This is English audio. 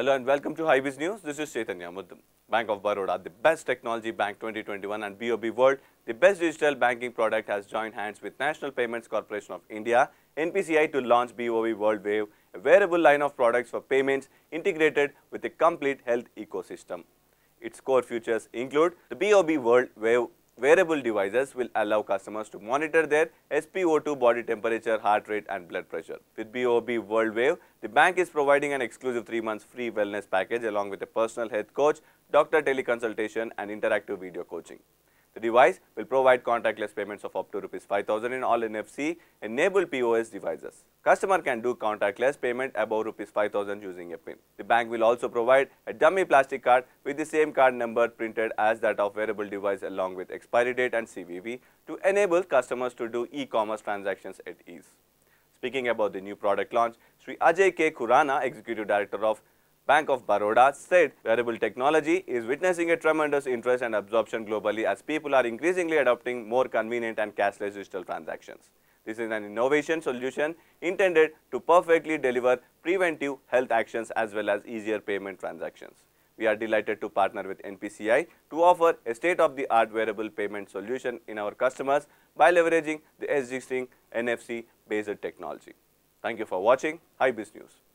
Hello and welcome to Highways News. This is Chaitanya Muddam. Bank of Baroda, the best technology bank 2021 and BOB World, the best digital banking product has joined hands with National Payments Corporation of India, NPCI to launch BOB World Wave, a wearable line of products for payments integrated with a complete health ecosystem. Its core features include the BOB World Wave wearable devices will allow customers to monitor their SpO2 body temperature, heart rate and blood pressure. With BOB WorldWave, the bank is providing an exclusive 3 months free wellness package along with a personal health coach, doctor teleconsultation and interactive video coaching. The device will provide contactless payments of up to rupees 5000 in all NFC enabled POS devices. Customer can do contactless payment above rupees 5000 using a PIN. The bank will also provide a dummy plastic card with the same card number printed as that of wearable device along with expiry date and CVV to enable customers to do e-commerce transactions at ease. Speaking about the new product launch, Sri Ajay K. Kurana, Executive Director of Bank of Baroda said wearable technology is witnessing a tremendous interest and absorption globally as people are increasingly adopting more convenient and cashless digital transactions. This is an innovation solution intended to perfectly deliver preventive health actions as well as easier payment transactions. We are delighted to partner with NPCI to offer a state-of-the-art wearable payment solution in our customers by leveraging the existing NFC-based technology. Thank you for watching. Hi News.